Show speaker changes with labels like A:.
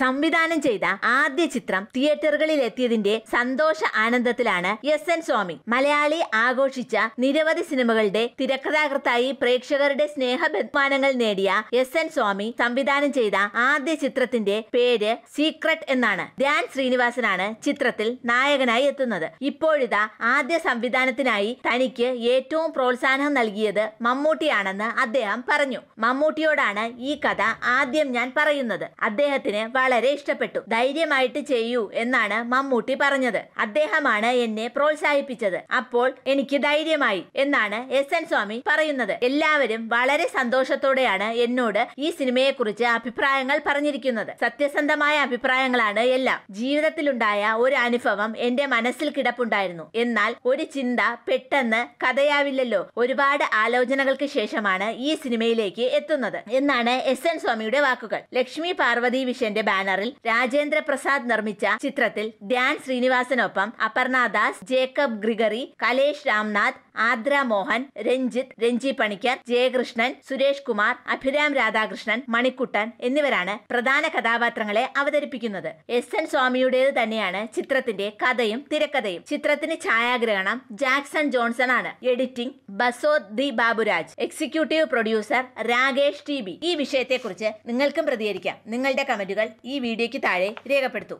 A: സംവിധാനം ചെയ്ത ആദ്യ ചിത്രം തിയേറ്ററുകളിൽ എത്തിയതിന്റെ സന്തോഷ ആനന്ദത്തിലാണ് എസ് എൻ സ്വാമി മലയാളി ആഘോഷിച്ച നിരവധി സിനിമകളുടെ തിരക്കഥാകൃത്തായി പ്രേക്ഷകരുടെ സ്നേഹബഹുമാനങ്ങൾ നേടിയ എസ് എൻ സ്വാമി സംവിധാനം ചെയ്ത ആദ്യ ചിത്രത്തിന്റെ പേര് സീക്രട്ട് എന്നാണ് ധ്യാൻ ശ്രീനിവാസനാണ് ചിത്രത്തിൽ നായകനായി എത്തുന്നത് ഇപ്പോഴിതാ ആദ്യ സംവിധാനത്തിനായി തനിക്ക് ഏറ്റവും പ്രോത്സാഹനം നൽകിയത് മമ്മൂട്ടിയാണെന്ന് അദ്ദേഹം പറഞ്ഞു മമ്മൂട്ടിയോടാണ് ഈ കഥ ആദ്യം ഞാൻ പറയുന്നത് അദ്ദേഹത്തിന് വളരെ ഇഷ്ടപ്പെട്ടു ധൈര്യമായിട്ട് ചെയ്യൂ എന്നാണ് മമ്മൂട്ടി പറഞ്ഞത് അദ്ദേഹമാണ് എന്നെ പ്രോത്സാഹിപ്പിച്ചത് അപ്പോൾ എനിക്ക് ധൈര്യമായി എന്നാണ് എസ് എൻ സ്വാമി പറയുന്നത് എല്ലാവരും വളരെ സന്തോഷത്തോടെയാണ് എന്നോട് ഈ സിനിമയെക്കുറിച്ച് അഭിപ്രായങ്ങൾ പറഞ്ഞിരിക്കുന്നത് സത്യസന്ധമായ അഭിപ്രായങ്ങളാണ് എല്ലാം ജീവിതത്തിലുണ്ടായ ഒരു അനുഭവം എന്റെ മനസ്സിൽ കിടപ്പുണ്ടായിരുന്നു എന്നാൽ ഒരു ചിന്ത പെട്ടെന്ന് കഥയാവില്ലല്ലോ ഒരുപാട് ആലോചനകൾക്ക് ശേഷമാണ് ഈ സിനിമയിലേക്ക് എത്തുന്നത് എന്നാണ് എസ് എൻ സ്വാമിയുടെ വാക്കുകൾ ലക്ഷ്മി പാർവതി വിഷന്റെ ബാനറിൽ രാജേന്ദ്ര പ്രസാദ് നിർമ്മിച്ച ചിത്രത്തിൽ ധ്യാൻ ശ്രീനിവാസനൊപ്പം അപർണ ദാസ് ജേക്കബ് ഗ്രിഗറി കലേഷ് രാംനാഥ് ആദ്ര മോഹൻ രഞ്ജിത്ത് രഞ്ജി പണിക്കർ ജയകൃഷ്ണൻ സുരേഷ് കുമാർ അഭിരാം രാധാകൃഷ്ണൻ മണിക്കുട്ടൻ എന്നിവരാണ് പ്രധാന കഥാപാത്രങ്ങളെ അവതരിപ്പിക്കുന്നത് എസ് എൻ സ്വാമിയുടേത് തന്നെയാണ് ചിത്രത്തിന്റെ കഥയും തിരക്കഥയും ചിത്രത്തിന് ഛായാഗ്രഹണം ജാക്സൺ ജോൺസൺ ആണ് എഡിറ്റിംഗ് ബസോ ദി ബാബുരാജ് എക്സിക്യൂട്ടീവ് പ്രൊഡ്യൂസർ രാകേഷ് ടി ബി ഈ വിഷയത്തെക്കുറിച്ച് നിങ്ങൾക്കും പ്രതികരിക്കാം നിങ്ങളുടെ കമന്റുകൾ ഈ വീഡിയോയ്ക്ക് താഴെ രേഖപ്പെടുത്തും